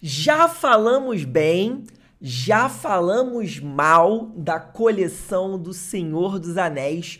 Já falamos bem, já falamos mal da coleção do Senhor dos Anéis,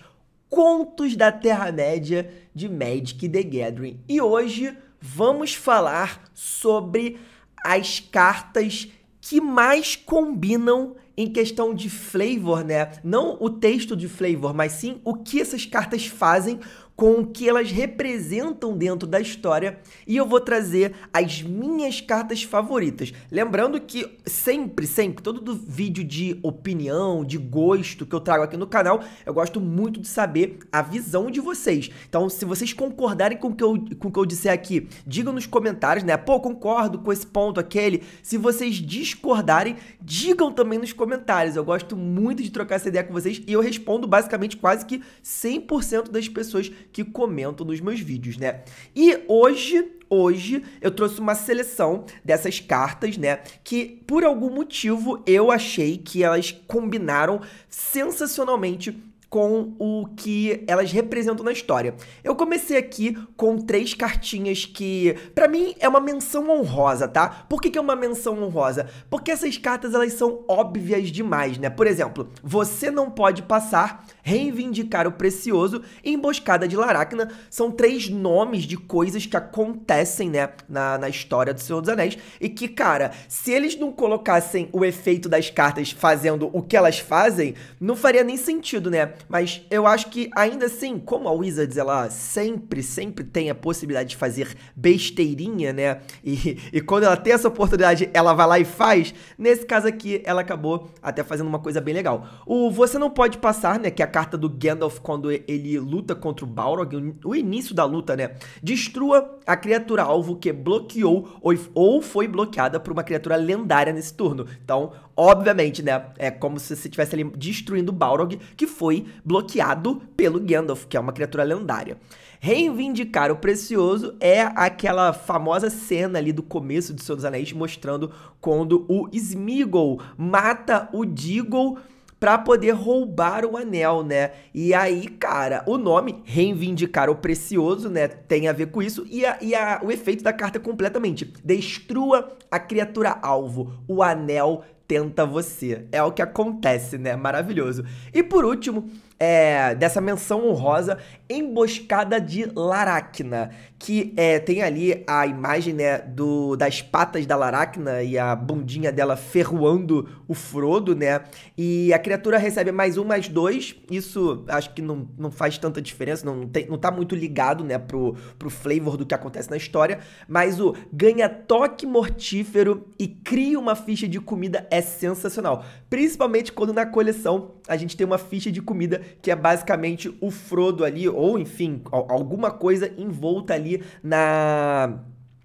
Contos da Terra-média de Magic the Gathering. E hoje vamos falar sobre as cartas que mais combinam em questão de flavor, né? Não o texto de flavor, mas sim o que essas cartas fazem com o que elas representam dentro da história e eu vou trazer as minhas cartas favoritas. Lembrando que sempre, sempre, todo vídeo de opinião, de gosto que eu trago aqui no canal, eu gosto muito de saber a visão de vocês. Então, se vocês concordarem com o que eu, com o que eu disser aqui, digam nos comentários, né? Pô, concordo com esse ponto, aquele. Se vocês discordarem, digam também nos comentários. Eu gosto muito de trocar essa ideia com vocês e eu respondo basicamente quase que 100% das pessoas que comentam nos meus vídeos, né? E hoje hoje eu trouxe uma seleção dessas cartas, né? Que por algum motivo eu achei que elas combinaram sensacionalmente com o que elas representam na história. Eu comecei aqui com três cartinhas que, para mim, é uma menção honrosa, tá? Por que, que, é uma menção honrosa? Porque essas cartas elas são óbvias demais, né? Por exemplo, você não pode passar, reivindicar o precioso, emboscada de Laracna. São três nomes de coisas que acontecem, né, na, na história do Senhor dos Anéis e que, cara, se eles não colocassem o efeito das cartas fazendo o que elas fazem, não faria nem sentido, né? Mas eu acho que ainda assim, como a Wizards ela sempre, sempre tem a possibilidade de fazer besteirinha, né? E, e quando ela tem essa oportunidade, ela vai lá e faz. Nesse caso aqui, ela acabou até fazendo uma coisa bem legal. O Você Não Pode Passar, né? Que é a carta do Gandalf quando ele luta contra o Balrog, o início da luta, né? Destrua a criatura alvo que bloqueou ou, ou foi bloqueada por uma criatura lendária nesse turno. Então, obviamente, né? É como se você estivesse ali destruindo Balrog, que foi bloqueado pelo Gandalf, que é uma criatura lendária. Reivindicar o Precioso é aquela famosa cena ali do começo de Senhor dos Anéis, mostrando quando o Smeagol mata o Deagle para poder roubar o anel, né? E aí, cara, o nome reivindicar o precioso, né, tem a ver com isso e, a, e a, o efeito da carta é completamente destrua a criatura alvo, o anel tenta você. É o que acontece, né? Maravilhoso. E por último, é, dessa menção honrosa Emboscada de Laracna, que é, tem ali a imagem né, do, das patas da Laracna e a bundinha dela ferroando o Frodo, né? E a criatura recebe mais um, mais dois. Isso acho que não, não faz tanta diferença, não, tem, não tá muito ligado né, pro, pro flavor do que acontece na história. Mas o ganha toque mortífero e cria uma ficha de comida é sensacional. Principalmente quando na coleção a gente tem uma ficha de comida que é basicamente o Frodo ali, ou enfim, alguma coisa envolta ali na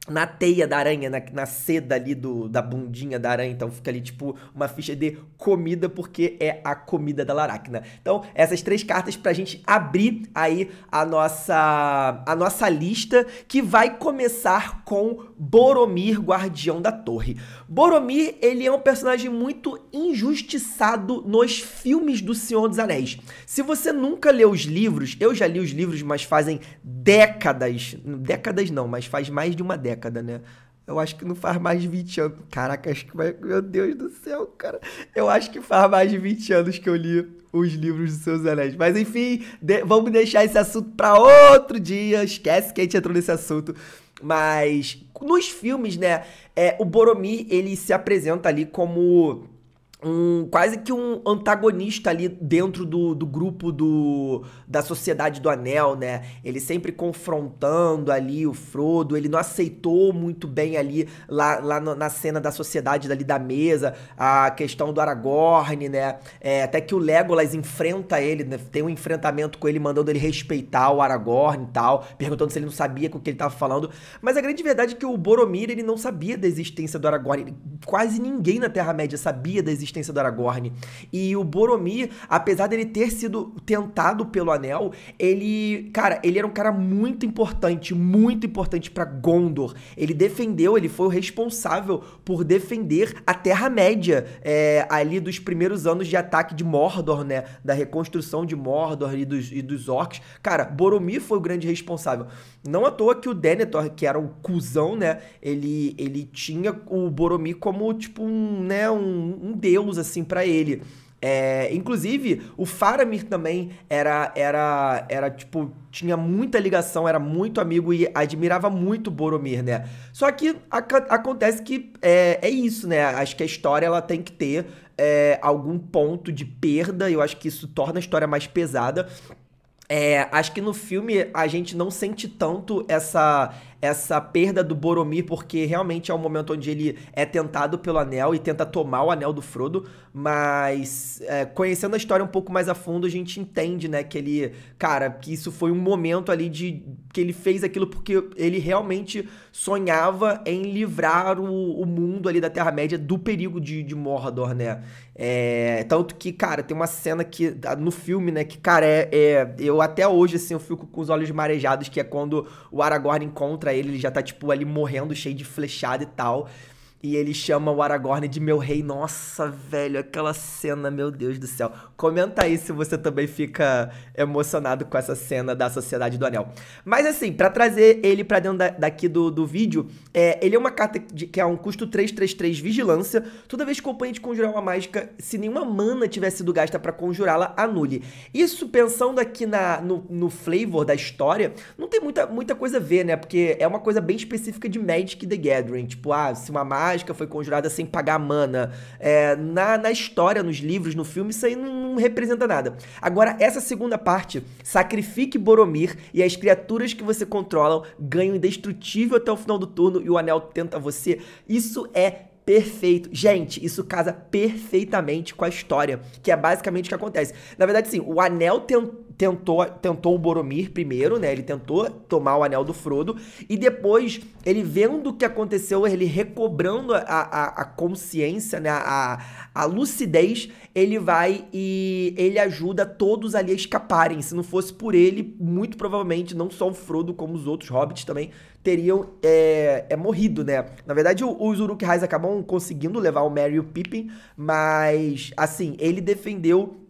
na teia da aranha, na, na seda ali do, da bundinha da aranha. Então fica ali tipo uma ficha de comida, porque é a comida da Laracna. Então, essas três cartas pra gente abrir aí a nossa, a nossa lista, que vai começar com Boromir, Guardião da Torre. Boromir, ele é um personagem muito injustiçado nos filmes do Senhor dos Anéis. Se você nunca leu os livros, eu já li os livros, mas fazem décadas, décadas não, mas faz mais de uma década década, né? Eu acho que não faz mais de 20 anos. Caraca, acho que vai. Meu Deus do céu, cara. Eu acho que faz mais de 20 anos que eu li os livros dos seus anéis. Mas enfim, de... vamos deixar esse assunto para outro dia. Esquece que a gente entrou nesse assunto. Mas nos filmes, né? É, o Boromir ele se apresenta ali como um quase que um antagonista ali dentro do, do grupo do, da Sociedade do Anel, né? Ele sempre confrontando ali o Frodo, ele não aceitou muito bem ali lá, lá na cena da Sociedade ali da mesa, a questão do Aragorn, né? É, até que o Legolas enfrenta ele, né? tem um enfrentamento com ele, mandando ele respeitar o Aragorn e tal, perguntando se ele não sabia com o que ele estava falando. Mas a grande verdade é que o Boromir, ele não sabia da existência do Aragorn, quase ninguém na Terra-média sabia da existência resistência do Aragorn. E o Boromir, apesar dele ter sido tentado pelo Anel, ele, cara, ele era um cara muito importante, muito importante para Gondor. Ele defendeu, ele foi o responsável por defender a Terra-média é, ali dos primeiros anos de ataque de Mordor, né? Da reconstrução de Mordor e dos, e dos orcs. Cara, Boromir foi o grande responsável. Não à toa que o Denethor, que era o cuzão, né? Ele, ele tinha o Boromir como, tipo, um, né? Um, um deus modelos assim para ele. É, inclusive, o Faramir também era, era, era, tipo, tinha muita ligação, era muito amigo e admirava muito Boromir, né? Só que a, acontece que é, é, isso, né? Acho que a história ela tem que ter é, algum ponto de perda, eu acho que isso torna a história mais pesada. É, acho que no filme a gente não sente tanto essa, essa perda do Boromir, porque realmente é um momento onde ele é tentado pelo anel e tenta tomar o anel do Frodo, mas é, conhecendo a história um pouco mais a fundo, a gente entende, né, que ele, cara, que isso foi um momento ali de que ele fez aquilo porque ele realmente sonhava em livrar o, o mundo ali da Terra-média do perigo de, de Mordor, né? É, tanto que, cara, tem uma cena que no filme, né, que, cara, é, é eu até hoje, assim, eu fico com os olhos marejados, que é quando o Aragorn encontra ele, ele já tá, tipo, ali morrendo, cheio de flechada e tal. E ele chama o Aragorn de meu rei. Nossa, velho, aquela cena, meu Deus do céu. Comenta aí se você também fica emocionado com essa cena da Sociedade do Anel. Mas assim, para trazer ele pra dentro da, daqui do, do vídeo, é, ele é uma carta de, que é um custo 333 Vigilância. Toda vez que o companheiro conjurar uma mágica, se nenhuma mana tiver sido gasta para conjurá-la, anule. Isso pensando aqui na, no, no flavor da história, não tem muita, muita coisa a ver, né? Porque é uma coisa bem específica de Magic the Gathering. Tipo, ah, se uma mágica mágica foi conjurada sem pagar mana. É, na, na história, nos livros, no filme, isso aí não, não representa nada. Agora, essa segunda parte, sacrifique Boromir e as criaturas que você controla ganham indestrutível até o final do turno e o anel tenta você. Isso é perfeito. Gente, isso casa perfeitamente com a história, que é basicamente o que acontece. Na verdade, sim, o anel ten tentou, tentou o Boromir primeiro, né? Ele tentou tomar o anel do Frodo. E depois, ele vendo o que aconteceu, ele recobrando a, a, a consciência, né? A, a, lucidez, ele vai e ele ajuda todos ali a escaparem. Se não fosse por ele, muito provavelmente, não só o Frodo, como os outros hobbits também teriam é, é morrido, né? Na verdade, os Uruk-hais acabam conseguindo levar o Merry e o Pippin, mas, assim, ele defendeu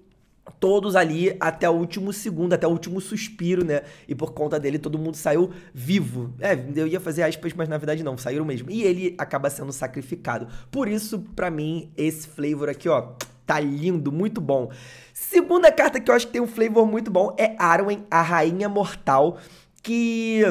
todos ali até o último segundo, até o último suspiro, né? E por conta dele todo mundo saiu vivo. É, eu ia fazer aspas, mas na verdade não, saíram mesmo. E ele acaba sendo sacrificado. Por isso, para mim, esse flavor aqui, ó, tá lindo, muito bom. Segunda carta que eu acho que tem um flavor muito bom é Arwen, a rainha mortal, que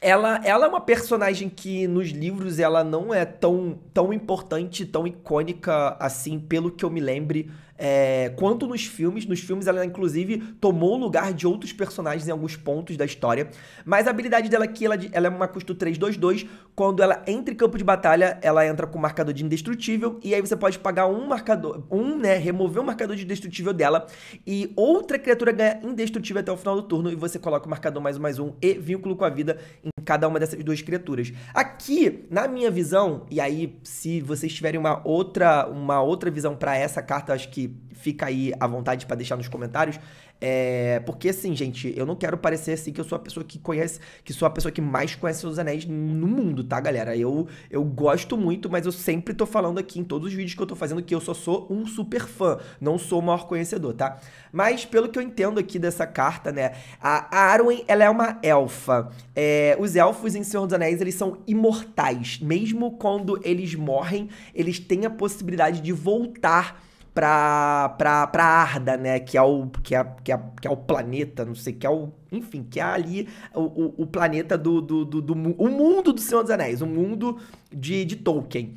ela, ela é uma personagem que nos livros ela não é tão, tão importante, tão icônica assim, pelo que eu me lembre é, quanto nos filmes. Nos filmes, ela inclusive tomou o lugar de outros personagens em alguns pontos da história. Mas a habilidade dela aqui, é ela, ela é uma custo 3-2-2. Quando ela entra em campo de batalha, ela entra com marcador de indestrutível. E aí você pode pagar um marcador, um, né? Remover o marcador de indestrutível dela. E outra criatura ganha indestrutível até o final do turno. E você coloca o marcador mais um mais um e vínculo com a vida em cada uma dessas duas criaturas. Aqui, na minha visão, e aí se vocês tiverem uma outra, uma outra visão para essa carta, acho que fica aí à vontade para deixar nos comentários. É, porque assim, gente, eu não quero parecer assim que eu sou a pessoa que conhece, que sou a pessoa que mais conhece os anéis no mundo, tá, galera? Eu, eu gosto muito, mas eu sempre tô falando aqui em todos os vídeos que eu tô fazendo que eu só sou um super fã, não sou o maior conhecedor, tá? Mas pelo que eu entendo aqui dessa carta, né, a Arwen, ela é uma elfa. É, os elfos em Senhor dos Anéis, eles são imortais. Mesmo quando eles morrem, eles têm a possibilidade de voltar pra, pra, pra Arda, né? Que é, o, que, é, que, é, que é o planeta, não sei, que é o. Enfim, que é ali o, o, planeta do, do, do, do, O mundo do Senhor dos Anéis, o mundo de, de Tolkien.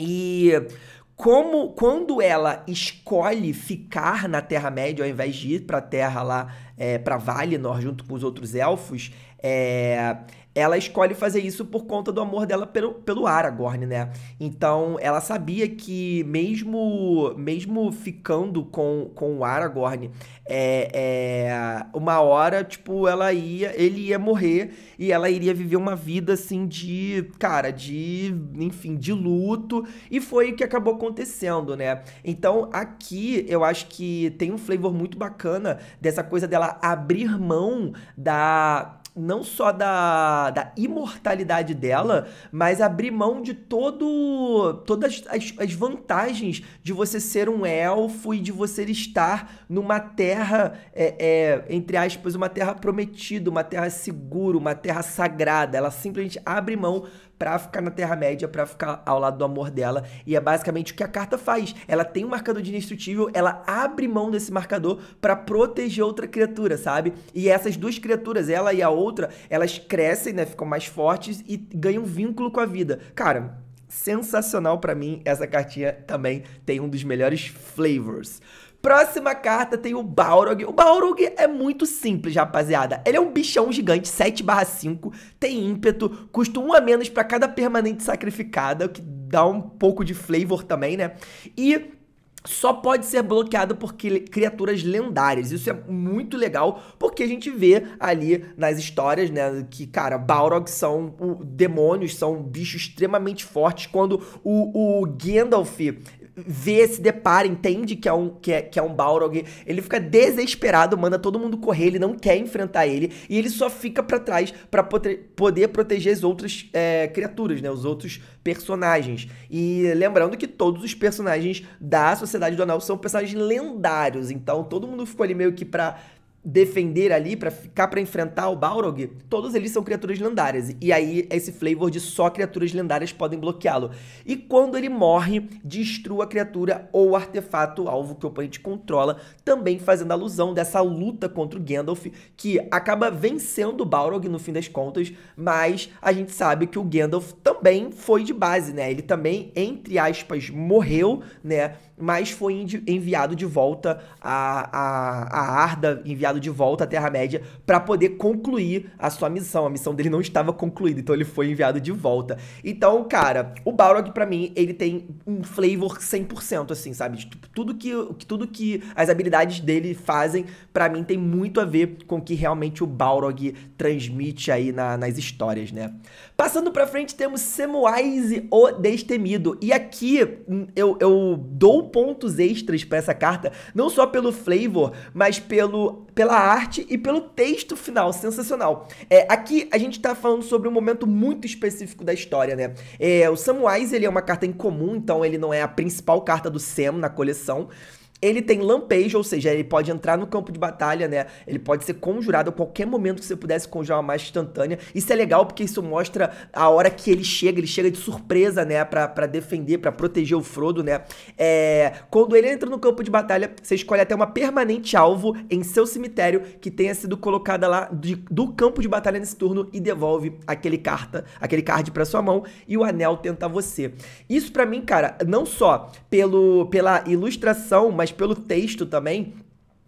E como quando ela escolhe ficar na Terra-média ao invés de ir pra Terra lá, é, pra Valinor junto com os outros elfos, é, ela escolhe fazer isso por conta do amor dela pelo, pelo Aragorn, né? Então, ela sabia que mesmo mesmo ficando com, com o Aragorn, é, é, uma hora, tipo, ela ia, ele ia morrer e ela iria viver uma vida assim de, cara, de, enfim, de luto, e foi o que acabou acontecendo, né? Então, aqui eu acho que tem um flavor muito bacana dessa coisa dela abrir mão da não só da, da imortalidade dela, mas abrir mão de todo todas as, as vantagens de você ser um elfo e de você estar numa terra, é, é, entre aspas, uma terra prometida, uma terra segura, uma terra sagrada. Ela simplesmente abre mão para ficar na Terra-média, para ficar ao lado do amor dela. E é basicamente o que a carta faz. Ela tem um marcador de indestrutível, ela abre mão desse marcador para proteger outra criatura, sabe? E essas duas criaturas, ela e a outra, outra, elas crescem, né? Ficam mais fortes e ganham vínculo com a vida. Cara, sensacional para mim. Essa cartinha também tem um dos melhores flavors. Próxima carta tem o Balrog. O Balrog é muito simples, rapaziada. Ele é um bichão gigante, 7 5, tem ímpeto, custa 1 a menos para cada permanente sacrificada, o que dá um pouco de flavor também, né? E só pode ser bloqueado por criaturas lendárias. Isso é muito legal, porque a gente vê ali nas histórias, né, que, cara, Balrogs são o, demônios, são bichos extremamente fortes. Quando o, o Gandalf vê, se depara, entende que é um, que é, que é um Balrog. Ele fica desesperado, manda todo mundo correr, ele não quer enfrentar ele. E ele só fica para trás para poder proteger as outras é, criaturas, né? Os outros personagens. E lembrando que todos os personagens da Sociedade do Anel são personagens lendários. Então todo mundo ficou ali meio que pra defender ali, para ficar para enfrentar o Balrog, todos eles são criaturas lendárias. E aí esse flavor de só criaturas lendárias podem bloqueá-lo. E quando ele morre, destrua a criatura ou artefato alvo que o oponente controla, também fazendo alusão dessa luta contra o Gandalf, que acaba vencendo o Balrog no fim das contas, mas a gente sabe que o Gandalf também foi de base, né? Ele também, entre aspas, morreu, né? Mas foi enviado de volta a, a, a Arda, enviado enviado de volta à Terra-média para poder concluir a sua missão. A missão dele não estava concluída, então ele foi enviado de volta. Então, cara, o Balrog para mim, ele tem um flavor 100% assim, sabe? Tipo, tudo que tudo que as habilidades dele fazem, para mim tem muito a ver com o que realmente o Balrog transmite aí na, nas histórias, né? Passando para frente temos Samwise o Destemido. E aqui hum, eu, eu dou pontos extras para essa carta, não só pelo flavor, mas pelo pela arte e pelo texto final, sensacional. É, aqui a gente tá falando sobre um momento muito específico da história, né? É, o Samwise, ele é uma carta incomum, então ele não é a principal carta do Sam na coleção, ele tem lampejo, ou seja, ele pode entrar no campo de batalha, né? Ele pode ser conjurado a qualquer momento que você pudesse conjurar uma mágica instantânea. Isso é legal porque isso mostra a hora que ele chega, ele chega de surpresa, né? Pra, pra defender, pra proteger o Frodo, né? É, quando ele entra no campo de batalha, você escolhe até uma permanente alvo em seu cemitério que tenha sido colocada lá de, do campo de batalha nesse turno e devolve aquele carta, aquele card pra sua mão e o anel tenta você. Isso para mim, cara, não só pelo, pela ilustração, mas mas pelo texto também,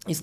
isso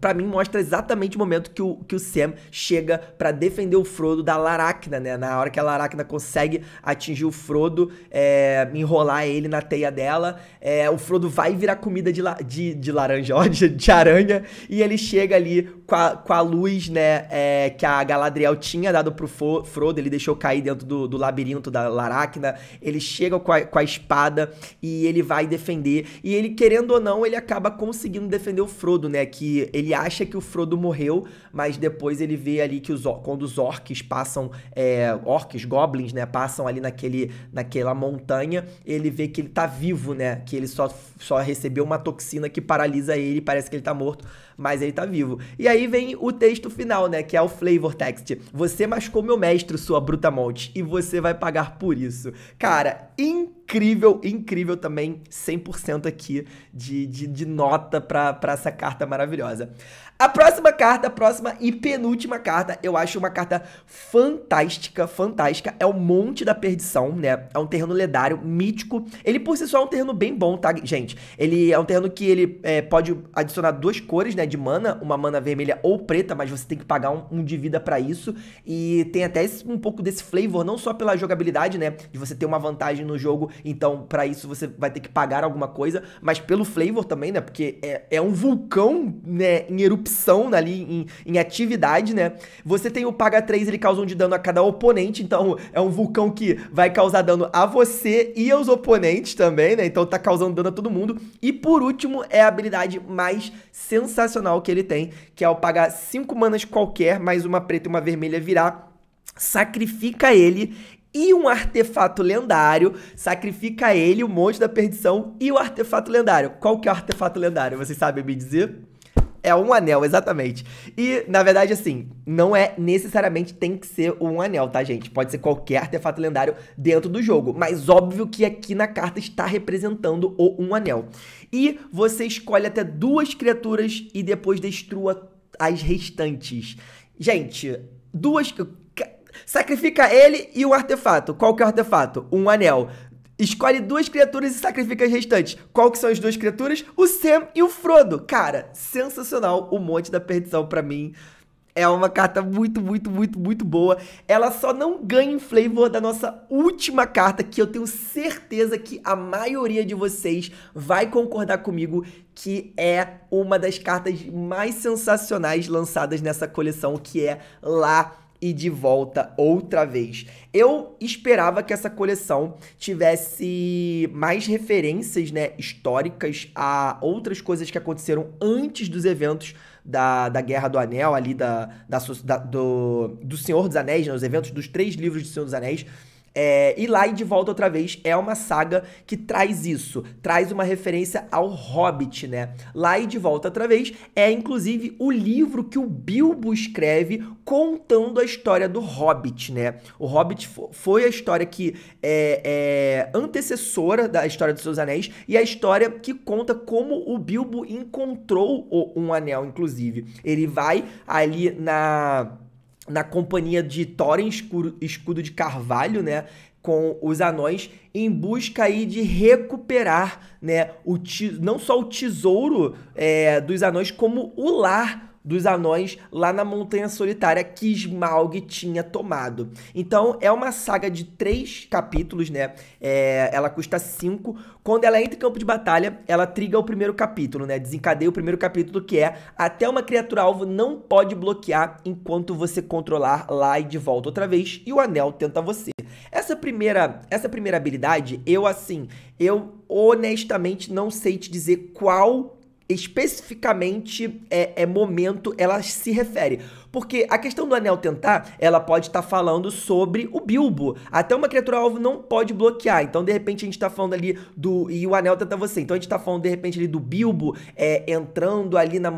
para mim mostra exatamente o momento que o, que o Sam chega para defender o Frodo da Laracna, né? Na hora que a Laracna consegue atingir o Frodo, é, enrolar ele na teia dela, é, o Frodo vai virar comida de, la, de, de laranja, ó, de, de, aranha, e ele chega ali com a, com a luz, né, é, que a Galadriel tinha dado pro Frodo, ele deixou cair dentro do, do labirinto da Laracna, ele chega com a, com a espada e ele vai defender, e ele, querendo ou não, ele acaba conseguindo defender o Frodo, né? né? Que ele acha que o Frodo morreu, mas depois ele vê ali que os, quando os orcs passam, é, orcs, goblins, né? Passam ali naquele, naquela montanha, ele vê que ele tá vivo, né? Que ele só, só recebeu uma toxina que paralisa ele, parece que ele tá morto, mas ele tá vivo. E aí vem o texto final, né? Que é o flavor text. Você machucou meu mestre, sua Monte, e você vai pagar por isso. Cara, incrível incrível, incrível também, 100% aqui de, de, de nota para essa carta maravilhosa. A próxima carta, a próxima e penúltima carta, eu acho uma carta fantástica, fantástica. É o Monte da Perdição, né? É um terreno lendário, mítico. Ele por si só é um terreno bem bom, tá, gente? Ele é um terreno que ele é, pode adicionar duas cores, né, de mana. Uma mana vermelha ou preta, mas você tem que pagar um, um de vida pra isso. E tem até esse, um pouco desse flavor, não só pela jogabilidade, né? De você ter uma vantagem no jogo, então para isso você vai ter que pagar alguma coisa. Mas pelo flavor também, né? Porque é, é um vulcão, né, em erupção são ali, em, em atividade, né? Você tem o Paga 3, ele causa um de dano a cada oponente, então é um vulcão que vai causar dano a você e aos oponentes também, né? Então tá causando dano a todo mundo. E por último, é a habilidade mais sensacional que ele tem, que é o pagar 5 manas qualquer, mais uma preta e uma vermelha virar. Sacrifica ele e um artefato lendário, sacrifica ele, o monte da perdição e o artefato lendário. Qual que é o artefato lendário? Vocês sabem me dizer? É um anel, exatamente. E, na verdade, assim, não é necessariamente tem que ser um anel, tá, gente? Pode ser qualquer artefato lendário dentro do jogo. Mas óbvio que aqui na carta está representando o um anel. E você escolhe até duas criaturas e depois destrua as restantes. Gente, duas. Sacrifica ele e o artefato. Qual que é o artefato? Um anel. Escolhe duas criaturas e sacrifica as restantes. Qual que são as duas criaturas? O Sam e o Frodo. Cara, sensacional o Monte da Perdição para mim. É uma carta muito, muito, muito, muito boa. Ela só não ganha em flavor da nossa última carta, que eu tenho certeza que a maioria de vocês vai concordar comigo que é uma das cartas mais sensacionais lançadas nessa coleção, que é lá e de volta outra vez. Eu esperava que essa coleção tivesse mais referências, né, históricas a outras coisas que aconteceram antes dos eventos da, da Guerra do Anel, ali da, da, da do, do Senhor dos Anéis, né, os eventos dos três livros do Senhor dos Anéis é, e lá e de volta outra vez é uma saga que traz isso, traz uma referência ao Hobbit, né? Lá e de volta outra vez é inclusive o livro que o Bilbo escreve contando a história do Hobbit, né? O Hobbit foi a história que é, é antecessora da história dos seus anéis e a história que conta como o Bilbo encontrou um anel, inclusive. Ele vai ali na na companhia de Thorin Escudo de Carvalho, né? com os anões em busca aí de recuperar, né, o não só o tesouro é, dos anões como o lar dos anões lá na Montanha Solitária que Smaug tinha tomado. Então é uma saga de três capítulos, né? É, ela custa cinco. Quando ela entra em campo de batalha, ela triga o primeiro capítulo, né? Desencadeia o primeiro capítulo que é até uma criatura alvo não pode bloquear enquanto você controlar lá e de volta outra vez e o anel tenta você. Essa primeira, essa primeira habilidade, eu assim, eu honestamente não sei te dizer qual especificamente é, é momento ela se refere. Porque a questão do anel tentar, ela pode estar tá falando sobre o Bilbo. Até uma criatura alvo não pode bloquear. Então, de repente, a gente está falando ali do. E o anel tenta você. Então, a gente está falando, de repente, ali do Bilbo é, entrando ali na.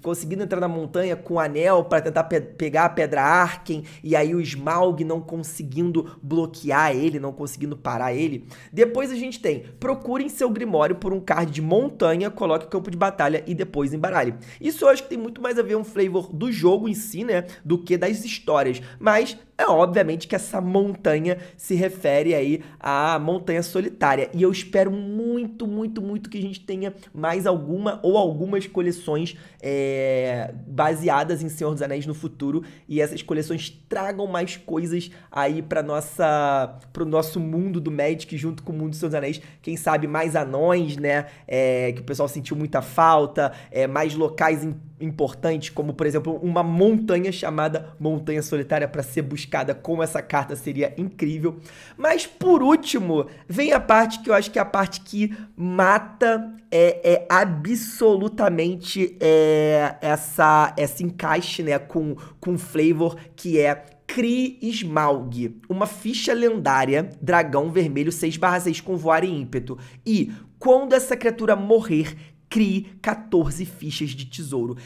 conseguindo entrar na montanha com o anel para tentar pe pegar a pedra Arken. E aí o Smaug não conseguindo bloquear ele, não conseguindo parar ele. Depois a gente tem: procurem seu Grimório por um card de montanha, coloque campo de batalha e depois embaralhe. Isso eu acho que tem muito mais a ver um flavor do jogo em si si, assim, né? Do que das histórias. Mas é obviamente que essa montanha se refere aí à montanha solitária. E eu espero muito, muito, muito que a gente tenha mais alguma ou algumas coleções é, baseadas em Senhor dos Anéis no futuro. E essas coleções tragam mais coisas aí para nossa, pro nosso mundo do Magic junto com o mundo dos Senhor dos Anéis. Quem sabe mais anões, né? É, que o pessoal sentiu muita falta, é, mais locais importantes, como por exemplo uma montanha chamada Montanha Solitária para ser buscada rebuscada como essa carta seria incrível. Mas por último, vem a parte que eu acho que é a parte que mata é, é absolutamente é, essa esse encaixe, né, com com flavor que é Cri Smaug, uma ficha lendária, dragão vermelho 6/6 com voar e ímpeto. E quando essa criatura morrer, crie 14 fichas de tesouro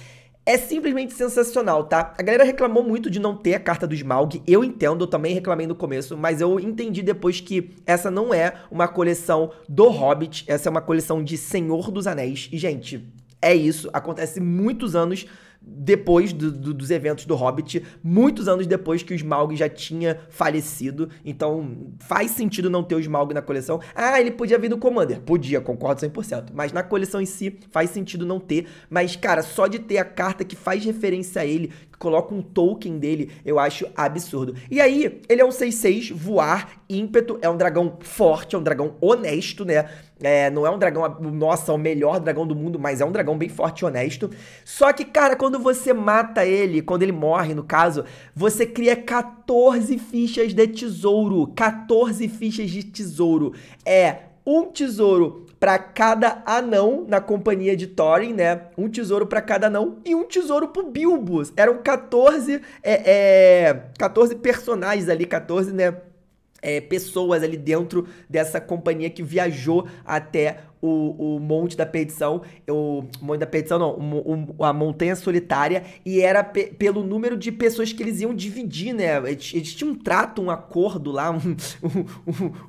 é simplesmente sensacional, tá? A galera reclamou muito de não ter a carta do Smaug, eu entendo, eu também reclamei no começo, mas eu entendi depois que essa não é uma coleção do Hobbit, essa é uma coleção de Senhor dos Anéis. E, gente, é isso, acontece muitos anos depois do, do, dos eventos do Hobbit, muitos anos depois que o Smaug já tinha falecido. Então faz sentido não ter o Smaug na coleção. Ah, ele podia vir no Commander. Podia, concordo 100%. Mas na coleção em si faz sentido não ter. Mas, cara, só de ter a carta que faz referência a ele, coloca um token dele, eu acho absurdo. E aí, ele é um 6-6, voar, ímpeto, é um dragão forte, é um dragão honesto, né? É, não é um dragão, nossa, o melhor dragão do mundo, mas é um dragão bem forte e honesto. Só que, cara, quando você mata ele, quando ele morre, no caso, você cria 14 fichas de tesouro. 14 fichas de tesouro. É um tesouro para cada anão na companhia de Thorin, né? Um tesouro para cada anão e um tesouro pro Bilbo. Eram 14, é, é, 14 personagens ali, 14, né? É, pessoas ali dentro dessa companhia que viajou até o, o monte da petição, o, monte da petição não, o, o, a montanha solitária, e era pe, pelo número de pessoas que eles iam dividir, né? Eles, eles tinham um trato, um acordo lá, um,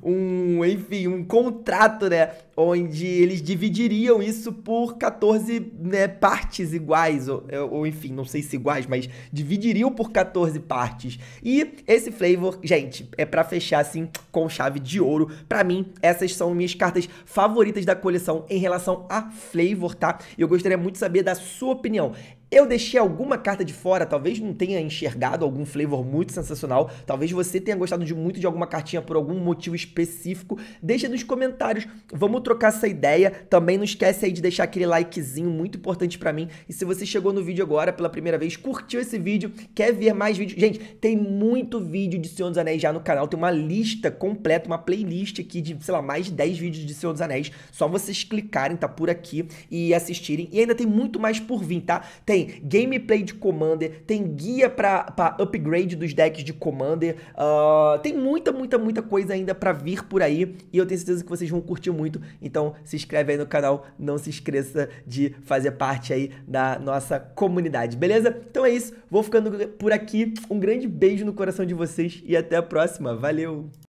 um, um, enfim, um contrato, né? Onde eles dividiriam isso por 14 né, partes iguais, ou, é, ou enfim, não sei se iguais, mas dividiriam por 14 partes. E esse flavor, gente, é para fechar assim com chave de ouro. Para mim, essas são minhas cartas favoritas da coleção em relação a flavor, tá? Eu gostaria muito de saber da sua opinião. Eu deixei alguma carta de fora, talvez não tenha enxergado algum flavor muito sensacional, talvez você tenha gostado de muito de alguma cartinha por algum motivo específico. Deixa nos comentários, vamos trocar essa ideia. Também não esquece aí de deixar aquele likezinho muito importante para mim. E se você chegou no vídeo agora pela primeira vez, curtiu esse vídeo, quer ver mais vídeos? Gente, tem muito vídeo de Senhor dos Anéis já no canal, tem uma lista completa, uma playlist aqui de, sei lá, mais de 10 vídeos de Senhor dos Anéis. Só vocês clicarem, tá por aqui e assistirem. E ainda tem muito mais por vir, tá? Tem tem gameplay de Commander, tem guia para upgrade dos decks de Commander, uh, tem muita, muita, muita coisa ainda para vir por aí e eu tenho certeza que vocês vão curtir muito. Então se inscreve aí no canal, não se esqueça de fazer parte aí da nossa comunidade, beleza? Então é isso, vou ficando por aqui. Um grande beijo no coração de vocês e até a próxima. Valeu!